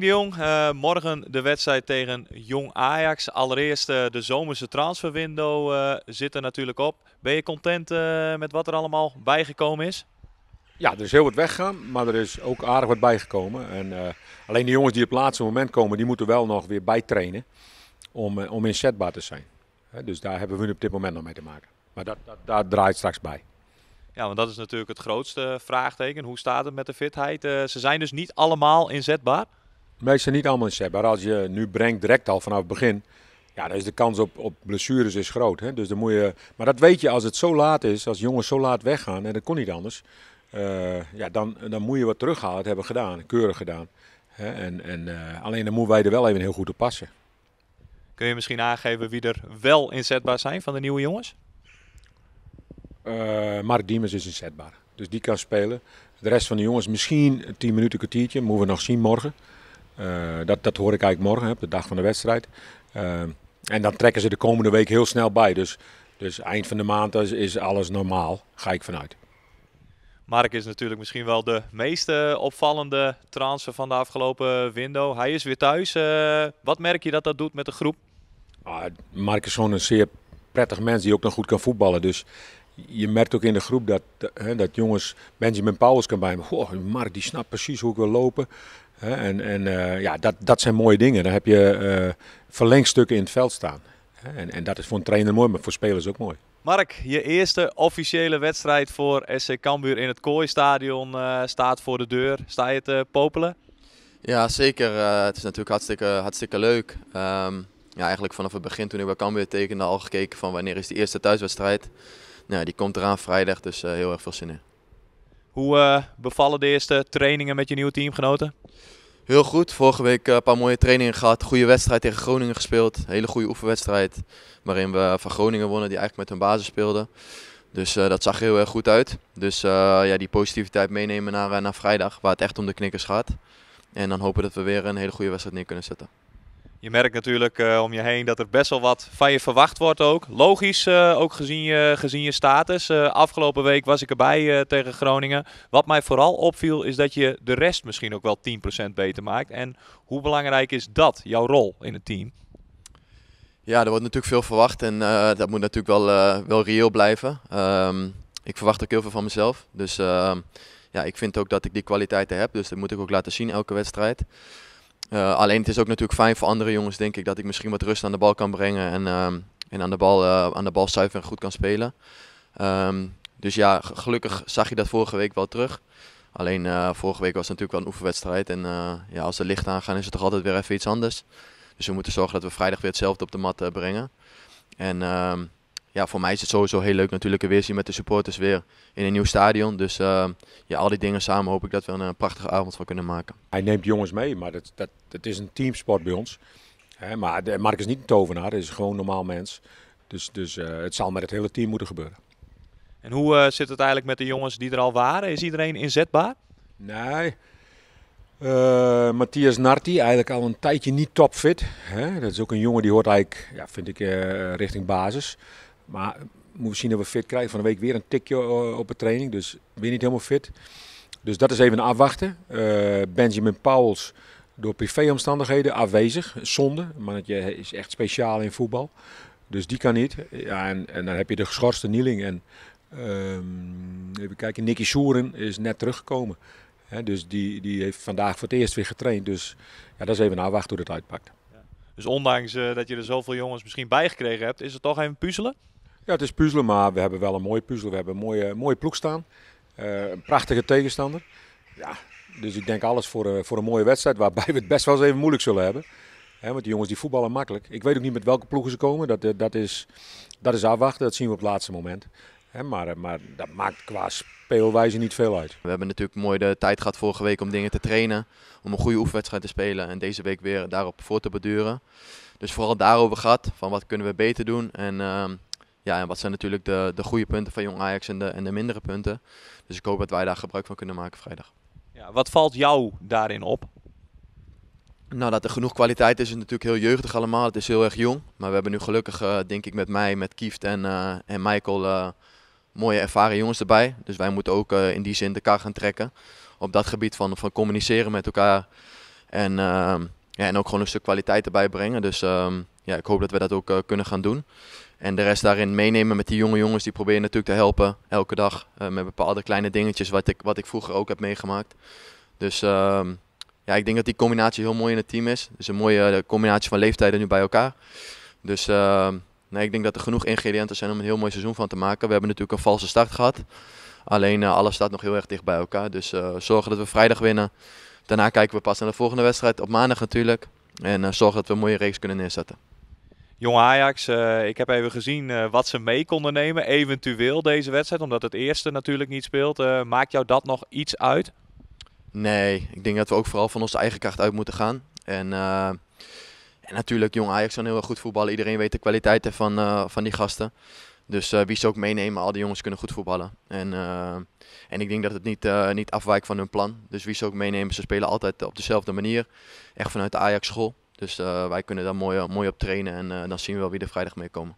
de Jong, eh, morgen de wedstrijd tegen Jong Ajax. Allereerst eh, de zomerse transferwindow uh, zit er natuurlijk op. Ben je content met wat er allemaal bijgekomen is? Ja, er is heel wat weggaan, maar er is ook aardig wat bijgekomen. En, alleen de jongens die op het laatste moment komen, die moeten wel nog weer bijtrainen om, om inzetbaar te zijn. dus daar hebben we nu op dit moment nog mee te maken. Maar dat, dat, draait straks bij. Ja, want dat is natuurlijk het grootste vraagteken. Hoe staat het met de fitheid? ze zijn dus niet allemaal inzetbaar meestal niet allemaal inzetbaar. Als je nu brengt direct al vanaf het begin, ja, dan is de kans op, op blessures is groot. Hè? Dus dan moet je, maar dat weet je als het zo laat is, als jongens zo laat weggaan, en dat kon niet anders, eh, ja, dan, dan moet je wat terughalen. Dat hebben we gedaan, keurig gedaan. Hè? En, en, eh, alleen dan moeten wij er wel even heel goed op passen. Kun je misschien aangeven wie er wel inzetbaar zijn van de nieuwe jongens? Uh, Mark Diemers is inzetbaar. Dus die kan spelen. De rest van de jongens misschien 10 minuten, kwartiertje. Moeten we nog zien morgen. Eh, dat, dat hoor ik eigenlijk morgen, op de dag van de wedstrijd. Eh, en dan trekken ze de komende week heel snel bij. Dus, dus eind van de maand is, is alles normaal, ga ik vanuit. Mark is natuurlijk misschien wel de meest eh, opvallende transfer van de afgelopen window. Hij is weer thuis. wat merk je dat dat doet met de groep? Ah, Mark is gewoon een zeer prettig mens die ook nog goed kan voetballen. Dus je merkt ook in de groep dat, hè, dat jongens, Benjamin Powers kan bij me. Goh, Mark die snapt precies hoe ik wil lopen. En, en eh, ja, dat, dat zijn mooie dingen. Dan heb je eh, verlengstukken in het veld staan. En, en dat is voor een trainer mooi, maar voor spelers ook mooi. Mark, je eerste officiële wedstrijd voor SC Cambuur in het Kooistadion uh, staat voor de deur. Sta je te popelen? Ja, zeker. het is natuurlijk hartstikke, hartstikke leuk. Ehm, ja, eigenlijk vanaf het begin toen ik bij Cambuur tekende al gekeken van wanneer is de eerste thuiswedstrijd. Nou, die komt eraan vrijdag, dus heel erg veel zin in. Hoe eh, bevallen de eerste trainingen met je nieuwe teamgenoten? Heel goed. Vorige week eh, een paar mooie trainingen gehad. Goede wedstrijd tegen Groningen gespeeld. Hele goede oefenwedstrijd. Waarin we van Groningen wonnen, die eigenlijk met hun basis speelden. Dus eh, dat zag heel erg goed uit. Dus ja, die positiviteit meenemen naar, naar vrijdag, waar het echt om de knikkers gaat. En dan hopen dat we weer een hele goede wedstrijd neer kunnen zetten. Je merkt natuurlijk eh, om je heen dat er best wel wat van je verwacht wordt ook. Logisch, eh, ook gezien je, gezien je status. Eh, afgelopen week was ik erbij tegen Groningen. Wat mij vooral opviel is dat je de rest misschien ook wel 10% beter maakt. En hoe belangrijk is dat, jouw rol in het team? Ja, er wordt natuurlijk veel verwacht en dat moet natuurlijk wel, wel reëel blijven. Ehm, ik verwacht ook heel veel van mezelf. Dus ehm, ja, ik vind ook dat ik die kwaliteiten heb. Dus dat moet ik ook laten zien elke wedstrijd. Eh, alleen het is ook natuurlijk fijn voor andere jongens, denk ik, dat ik misschien wat rust aan de bal kan brengen en, ehm, en aan, de bal, eh, aan de bal zuiver en goed kan spelen. Ehm, dus ja, gelukkig zag je dat vorige week wel terug. Alleen eh, vorige week was het natuurlijk wel een oefenwedstrijd. En ja, als de licht aangaan is het toch altijd weer even iets anders. Dus we moeten zorgen dat we vrijdag weer hetzelfde op de mat brengen. En ehm, ja, voor mij is het sowieso heel leuk natuurlijk weer zien met de supporters weer in een nieuw stadion. Dus eh, ja, al die dingen samen hoop ik dat we een eh, prachtige avond van kunnen maken. Hij neemt jongens mee, maar dat, dat, dat is een teamsport bij ons. He, maar Mark is niet een tovenaar, hij is gewoon een normaal mens. Dus, dus eh, het zal met het hele team moeten gebeuren. En hoe zit het eigenlijk met de jongens die er al waren? Is iedereen inzetbaar? Nee. Uh, Matthias Narti, eigenlijk al een tijdje niet topfit. Hè? Dat is ook een jongen die hoort eigenlijk, ja, vind ik, richting basis. Maar we moeten zien dat we fit krijgen. Van de week weer een tikje eh, op de training, dus weer niet helemaal fit. Dus dat is even afwachten. Eh, Benjamin Pauls door privéomstandigheden afwezig. Zonde, mannetje is echt speciaal in voetbal. Dus die kan niet. Ja, en, dan heb je de geschorste Nieling. En ehm, even kijken, Nicky Soeren is net teruggekomen. dus die, die heeft vandaag voor het eerst weer getraind. Dus ja, dat is even afwachten hoe dat uitpakt. Dus ondanks eh, dat je er zoveel jongens misschien bijgekregen hebt, is het toch even puzzelen? Ja, het is puzzelen, maar we hebben wel een mooie puzzel. We hebben een mooie, mooie ploeg staan. Eh, een prachtige tegenstander. Ja, dus ik denk alles voor, uh, voor een mooie wedstrijd waarbij we het best wel eens even moeilijk zullen hebben. want die jongens die voetballen makkelijk. Ik weet ook niet met welke ploegen ze komen. Dat, eh, dat, is, dat is afwachten. Dat zien we op het laatste moment. maar, maar dat maakt qua speelwijze niet veel uit. We hebben natuurlijk mooi de tijd gehad vorige week om dingen te trainen. Om een goede oefenwedstrijd te spelen. En deze week weer daarop voor te beduren. Dus vooral daarover gaat. Van wat kunnen we beter doen. En ehm, ja, en wat zijn natuurlijk de, de goede punten van Jong Ajax en de, en de mindere punten. Dus ik hoop dat wij daar gebruik van kunnen maken vrijdag. Ja, wat valt jou daarin op? Nou, dat er genoeg kwaliteit is, is natuurlijk heel jeugdig allemaal. Het is heel erg jong. Maar we hebben nu gelukkig, eh, denk ik, met mij, met Kieft en, uh, en Michael eh, mooie ervaren jongens erbij. Dus wij moeten ook in die zin de kar gaan trekken. Op dat gebied van, van communiceren met elkaar. En, ehm, ja, en ook gewoon een stuk kwaliteit erbij brengen. Dus ehm, ja, ik hoop dat we dat ook kunnen gaan doen. En de rest daarin meenemen met die jonge jongens. Die proberen natuurlijk te helpen elke dag. Eh, met bepaalde kleine dingetjes wat ik, wat ik vroeger ook heb meegemaakt. Dus ehm, ja, ik denk dat die combinatie heel mooi in het team is. Dus een mooie eh, combinatie van leeftijden nu bij elkaar. Dus ehm, nee, ik denk dat er genoeg ingrediënten zijn om een heel mooi seizoen van te maken. We hebben natuurlijk een valse start gehad. Alleen eh, alles staat nog heel erg dicht bij elkaar. Dus zorgen dat we vrijdag winnen. Daarna kijken we pas naar de volgende wedstrijd. Op maandag natuurlijk. En zorgen dat we een mooie reeks kunnen neerzetten. Jong Ajax, eh, ik heb even gezien eh, wat ze mee konden nemen, eventueel deze wedstrijd, omdat het eerste natuurlijk niet speelt. Eh, maakt jou dat nog iets uit? Nee, ik denk dat we ook vooral van onze eigen kracht uit moeten gaan. En, en natuurlijk, Jong Ajax kan heel erg goed voetballen. Iedereen weet de kwaliteiten van, van die gasten. Dus wie ze ook meenemen, al die jongens kunnen goed voetballen. En, en ik denk dat het niet, niet afwijkt van hun plan. Dus wie ze ook meenemen, ze spelen altijd op dezelfde manier. Echt vanuit de Ajax-school. Dus eh, wij kunnen daar mooi, eh, mooi op trainen en eh, dan zien we wel wie er vrijdag mee komen.